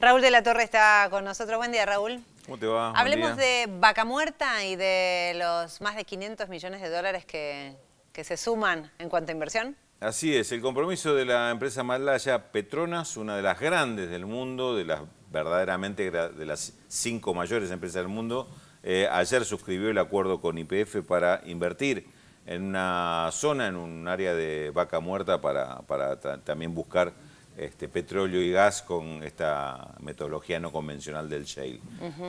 Raúl de la Torre está con nosotros. Buen día, Raúl. ¿Cómo te va? Hablemos de Vaca Muerta y de los más de 500 millones de dólares que, se suman en cuanto a inversión. Así es, el compromiso de la empresa malaya Petronas, una de las grandes del mundo, de las verdaderamente de las cinco mayores empresas del mundo, eh, ayer suscribió el acuerdo con IPF para invertir en una zona, en un área de vaca muerta para, para también buscar este, petróleo y gas con esta metodología no convencional del shale.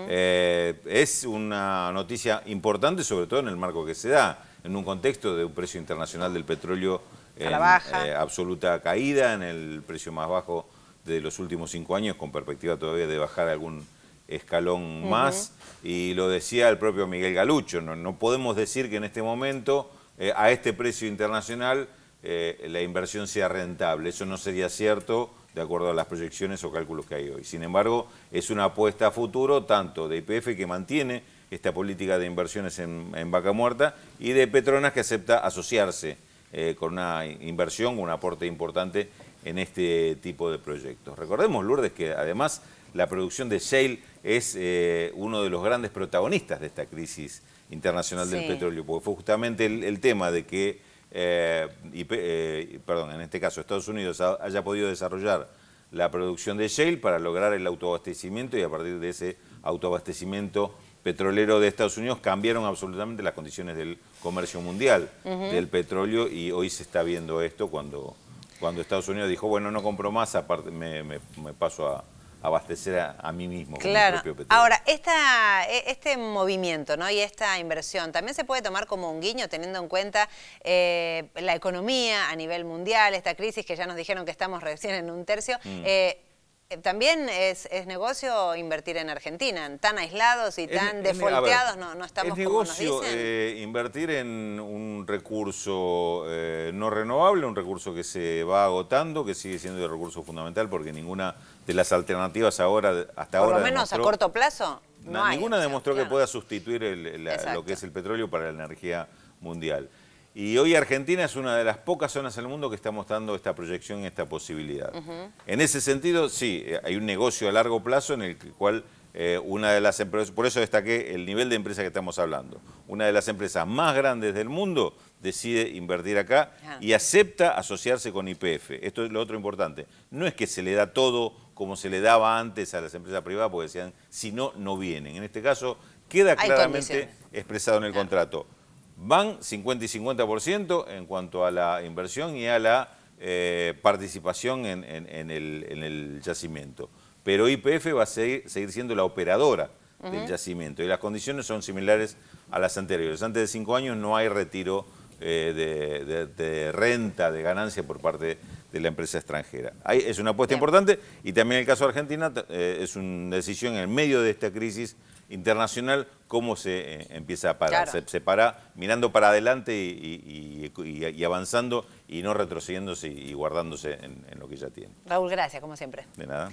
Eh, es una noticia importante, sobre todo en el marco que se da, en un contexto de un precio internacional del petróleo en eh, absoluta caída, en el precio más bajo de los últimos cinco años, con perspectiva todavía de bajar algún escalón más. Y lo decía el propio Miguel Galucho, no, podemos decir que en este momento, eh, a este precio internacional, eh, la inversión sea rentable. Eso no sería cierto de acuerdo a las proyecciones o cálculos que hay hoy. Sin embargo, es una apuesta a futuro tanto de IPF que mantiene esta política de inversiones en, vaca muerta y de Petronas que acepta asociarse eh, con una inversión, un aporte importante en este tipo de proyectos. Recordemos, Lourdes, que además la producción de shale es eh, uno de los grandes protagonistas de esta crisis internacional del petróleo, porque fue justamente el tema de que eh, y, eh, perdón, en este caso Estados Unidos haya podido desarrollar la producción de shale para lograr el autoabastecimiento y a partir de ese autoabastecimiento petrolero de Estados Unidos cambiaron absolutamente las condiciones del comercio mundial del petróleo y hoy se está viendo esto cuando, cuando Estados Unidos dijo, bueno, no compro más, me, me paso a, abastecer a, mí mismo. Con mi propio Ahora, e, este movimiento ¿no? y esta inversión también se puede tomar como un guiño teniendo en cuenta eh, la economía a nivel mundial, esta crisis que ya nos dijeron que estamos recién en un tercio. Mm. Eh, eh, también es, es, negocio invertir en Argentina, tan aislados y tan defolteados no, estamos negocio, como nos dicen. Eh, invertir en un recurso eh, no renovable, un recurso que se va agotando, que sigue siendo el recurso fundamental porque ninguna de las alternativas ahora, hasta ahora... Por lo menos a corto plazo Ninguna demostró que pueda sustituir lo que es el petróleo para la energía mundial. Y hoy Argentina es una de las pocas zonas del mundo que está mostrando esta proyección y esta posibilidad. En ese sentido, sí, eh, hay un negocio a largo plazo en el cual eh, una de las empresas, por eso destaqué el nivel de empresa que estamos hablando, una de las empresas más grandes del mundo decide invertir acá y acepta asociarse con IPF. Esto es lo otro importante. No es que se le da todo como se le daba antes a las empresas privadas, porque decían, si no, no vienen. En este caso, queda claramente expresado en el contrato van 50 y 50% en cuanto a la inversión y a la eh, participación en, el, yacimiento. Pero IPF va a seguir, siendo la operadora del yacimiento y las condiciones son similares a las anteriores. Antes de cinco años no hay retiro eh, de, renta, de ganancia por parte de la empresa extranjera. es una apuesta importante y también el caso de Argentina eh, es una decisión en medio de esta crisis internacional, ¿cómo se eh, empieza a parar? Se, para mirando para adelante y, avanzando y no retrocediéndose y guardándose en, en lo que ya tiene. Raúl, gracias, como siempre. De nada.